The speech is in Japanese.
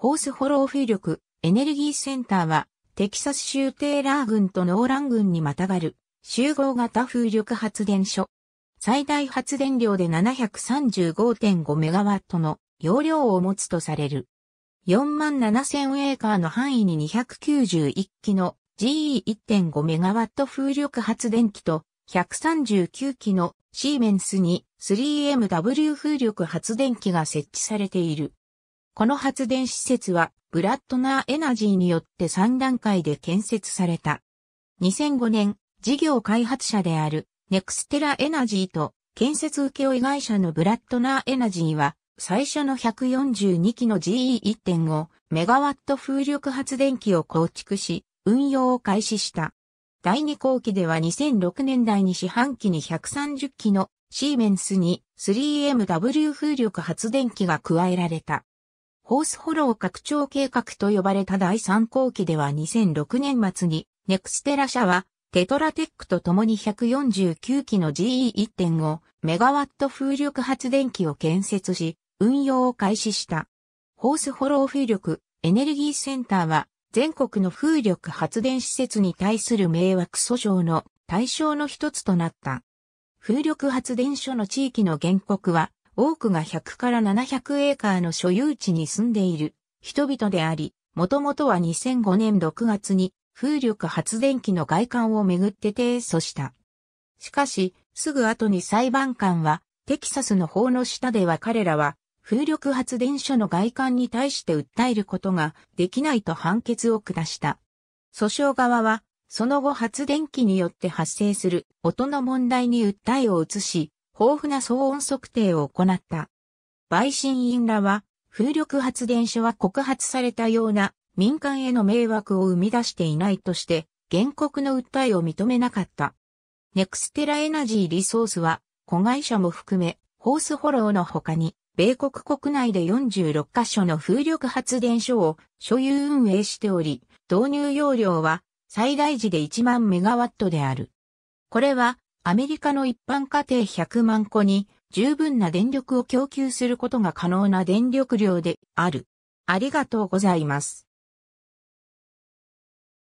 ホースホロー風力、エネルギーセンターは、テキサス州テーラー郡とノーラン郡にまたがる、集合型風力発電所。最大発電量で7 3 5 5ットの容量を持つとされる。4万7000エーカーの範囲に291機の g e 1 5ット風力発電機と139機のシーメンスに 3MW 風力発電機が設置されている。この発電施設は、ブラッドナーエナジーによって3段階で建設された。2005年、事業開発者である、ネクステラエナジーと、建設請負会社のブラッドナーエナジーは、最初の142機の GE1.5 メガワット風力発電機を構築し、運用を開始した。第2後期では2006年代に四半期に130機のシーメンスに 3MW 風力発電機が加えられた。ホースホロー拡張計画と呼ばれた第3後期では2006年末に、ネクステラ社は、テトラテックと共に149機の GE1.5 メガワット風力発電機を建設し、運用を開始した。ホースホロー風力エネルギーセンターは、全国の風力発電施設に対する迷惑訴訟の対象の一つとなった。風力発電所の地域の原告は、多くが100から700エーカーの所有地に住んでいる人々であり、もともとは2005年6月に風力発電機の外観をめぐって提訴した。しかし、すぐ後に裁判官は、テキサスの法の下では彼らは、風力発電所の外観に対して訴えることができないと判決を下した。訴訟側は、その後発電機によって発生する音の問題に訴えを移し、豊富な騒音測定を行った。陪審員らは、風力発電所は告発されたような民間への迷惑を生み出していないとして、原告の訴えを認めなかった。ネクステラエナジーリソースは、子会社も含め、ホースフォローの他に、米国国内で46カ所の風力発電所を所有運営しており、導入容量は最大時で1万メガワットである。これはアメリカの一般家庭100万個に十分な電力を供給することが可能な電力量である。ありがとうございます。